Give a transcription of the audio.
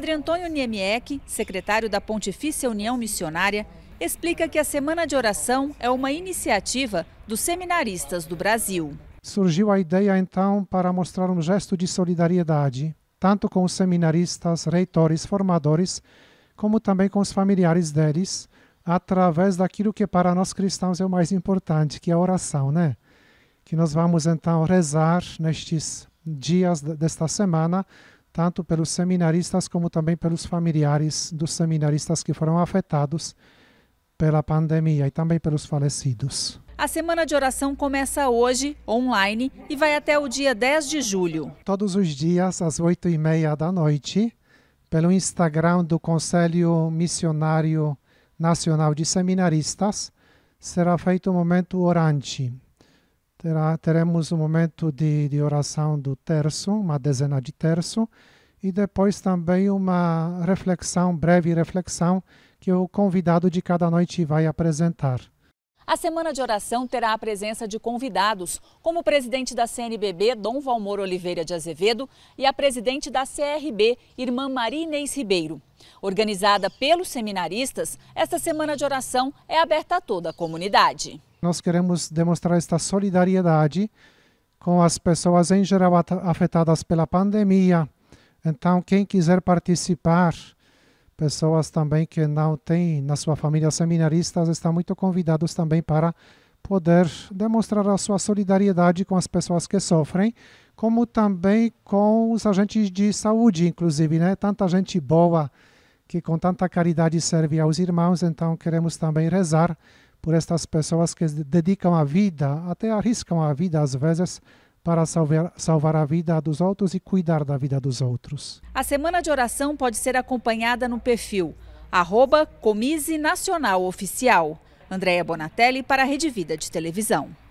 Padre Antônio Niemiec, secretário da Pontifícia União Missionária, explica que a Semana de Oração é uma iniciativa dos seminaristas do Brasil. Surgiu a ideia então para mostrar um gesto de solidariedade, tanto com os seminaristas, reitores, formadores, como também com os familiares deles, através daquilo que para nós cristãos é o mais importante, que é a oração, né? Que nós vamos então rezar nestes dias desta semana tanto pelos seminaristas como também pelos familiares dos seminaristas que foram afetados pela pandemia e também pelos falecidos. A semana de oração começa hoje, online, e vai até o dia 10 de julho. Todos os dias, às 8h30 da noite, pelo Instagram do Conselho Missionário Nacional de Seminaristas, será feito o momento orante, terá, teremos um momento de, de oração do terço, uma dezena de terço, e depois também uma reflexão, breve reflexão, que o convidado de cada noite vai apresentar. A semana de oração terá a presença de convidados, como o presidente da CNBB, Dom Valmor Oliveira de Azevedo, e a presidente da CRB, irmã Maria Inês Ribeiro. Organizada pelos seminaristas, esta semana de oração é aberta a toda a comunidade. Nós queremos demonstrar esta solidariedade com as pessoas em geral afetadas pela pandemia. Então, quem quiser participar, pessoas também que não têm na sua família seminaristas, estão muito convidados também para poder demonstrar a sua solidariedade com as pessoas que sofrem, como também com os agentes de saúde, inclusive, né? Tanta gente boa que com tanta caridade serve aos irmãos, então queremos também rezar por estas pessoas que dedicam a vida, até arriscam a vida às vezes, para salvar, salvar a vida dos outros e cuidar da vida dos outros. A semana de oração pode ser acompanhada no perfil @comise_nacional_oficial. Comise Nacional Oficial. Andréia Bonatelli para a Rede Vida de Televisão.